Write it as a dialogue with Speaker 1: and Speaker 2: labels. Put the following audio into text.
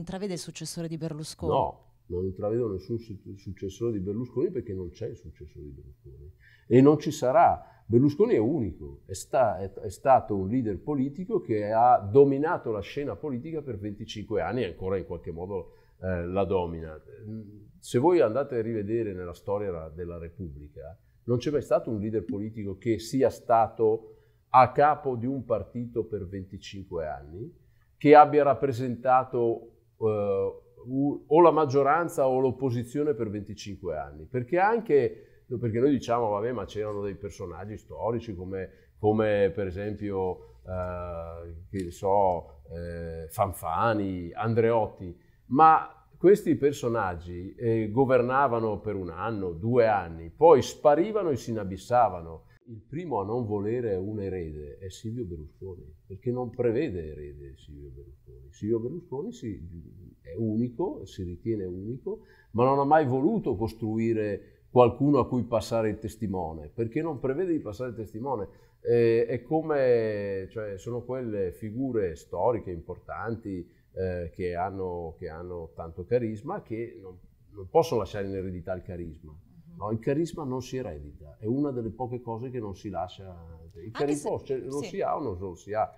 Speaker 1: Intravede il successore di Berlusconi? No, non intravedo nessun successore di Berlusconi perché non c'è il successore di Berlusconi e non ci sarà. Berlusconi è unico, è, sta, è, è, stato un leader politico che ha dominato la scena politica per 25 anni e ancora in qualche modo eh, la domina. Se voi andate a rivedere nella storia della Repubblica, non c'è mai stato un leader politico che sia stato a capo di un partito per 25 anni, che abbia rappresentato eh, o la maggioranza o l'opposizione per 25 anni, perché anche perché noi diciamo, vabbè, ma c'erano dei personaggi storici come, come per esempio, uh, che so, eh, Fanfani, Andreotti, ma questi personaggi eh, governavano per un anno, due anni, poi sparivano e si inabissavano il primo a non volere un erede è Silvio Berlusconi, perché non prevede erede Silvio Berlusconi. Silvio Berlusconi si, è unico, si ritiene unico, ma non ha mai voluto costruire qualcuno a cui passare il testimone, perché non prevede di passare il testimone. Eh, è come, cioè, sono quelle figure storiche importanti eh, che, hanno, che, hanno, tanto carisma che non, non possono lasciare in eredità il carisma No, il carisma non si eredita, è una delle poche cose che non si lascia. Eh, il carisma se, lo sì. si ha o non lo si ha,